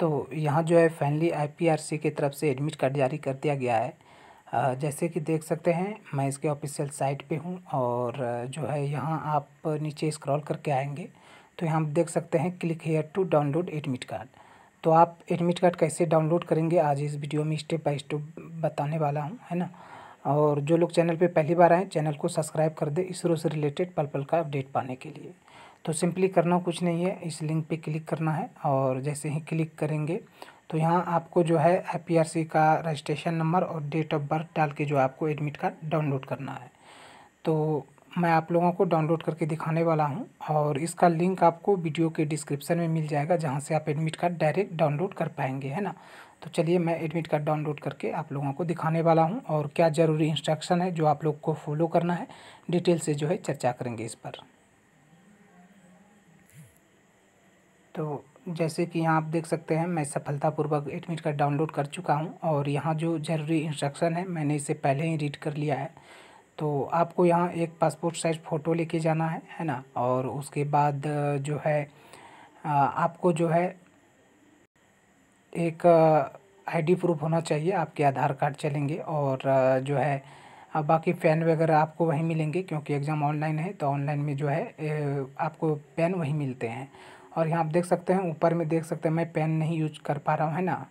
तो यहाँ जो है फाइनली आईपीआरसी की तरफ से एडमिट कार्ड जारी कर दिया गया है जैसे कि देख सकते हैं मैं इसके ऑफिशियल साइट पे हूँ और जो है यहाँ आप नीचे स्क्रॉल करके आएंगे तो यहाँ देख सकते हैं click here to download admit card तो आप एडमिट कार्ड कैसे डाउनलोड करेंगे आज इस वीडियो में स्टेप बाई स्टेप बताने वाला हूँ है ना और जो लोग चैनल पे पहली बार आएँ चैनल को सब्सक्राइब कर दें इसरो से रिलेटेड पल पल का अपडेट पाने के लिए तो सिंपली करना कुछ नहीं है इस लिंक पे क्लिक करना है और जैसे ही क्लिक करेंगे तो यहाँ आपको जो है आई का रजिस्ट्रेशन नंबर और डेट ऑफ बर्थ डाल के जो आपको एडमिट कार्ड डाउनलोड करना है तो मैं आप लोगों को डाउनलोड करके दिखाने वाला हूँ और इसका लिंक आपको वीडियो के डिस्क्रिप्शन में मिल जाएगा जहाँ से आप एडमिट कार्ड डायरेक्ट डाउनलोड कर पाएंगे है ना तो चलिए मैं एडमिट कार्ड डाउनलोड करके आप लोगों को दिखाने वाला हूँ और क्या ज़रूरी इंस्ट्रक्शन है जो आप लोग को फॉलो करना है डिटेल से जो है चर्चा करेंगे इस पर तो जैसे कि यहाँ आप देख सकते हैं मैं सफलतापूर्वक एडमिट कार्ड डाउनलोड कर चुका हूँ और यहाँ जो ज़रूरी इंस्ट्रक्शन है मैंने इसे पहले ही रीड कर लिया है तो आपको यहाँ एक पासपोर्ट साइज़ फ़ोटो लेके जाना है है ना और उसके बाद जो है आपको जो है एक आईडी प्रूफ होना चाहिए आपके आधार कार्ड चलेंगे और जो है बाकी पेन वगैरह आपको वहीं मिलेंगे क्योंकि एग्ज़ाम ऑनलाइन है तो ऑनलाइन में जो है आपको पेन वहीं मिलते हैं और यहाँ आप देख सकते हैं ऊपर में देख सकते हैं मैं पेन नहीं यूज कर पा रहा हूँ है ना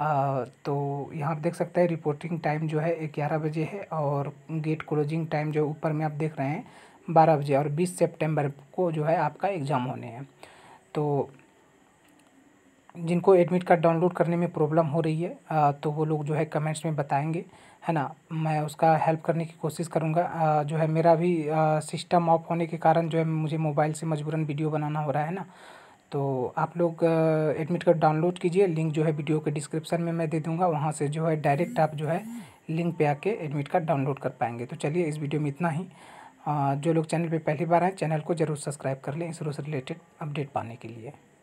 आ, तो यहाँ देख सकते हैं रिपोर्टिंग टाइम जो है ग्यारह बजे है और गेट क्लोजिंग टाइम जो ऊपर में आप देख रहे हैं बारह बजे और बीस सेप्टेम्बर को जो है आपका एग्ज़ाम होने हैं तो जिनको एडमिट कार्ड डाउनलोड करने में प्रॉब्लम हो रही है आ, तो वो लोग जो है कमेंट्स में बताएंगे है ना मैं उसका हेल्प करने की कोशिश करूँगा जो है मेरा भी सिस्टम ऑफ होने के कारण जो है मुझे मोबाइल से मजबूरन वीडियो बनाना हो रहा है ना तो आप लोग एडमिट कार्ड डाउनलोड कीजिए लिंक जो है वीडियो के डिस्क्रिप्शन में मैं दे दूँगा वहाँ से जो है डायरेक्ट आप जो है लिंक पे आके एडमिट कार्ड डाउनलोड कर पाएंगे तो चलिए इस वीडियो में इतना ही जो लोग चैनल पे पहली बार आए चैनल को ज़रूर सब्सक्राइब कर लें इसरो से रिलेटेड अपडेट पाने के लिए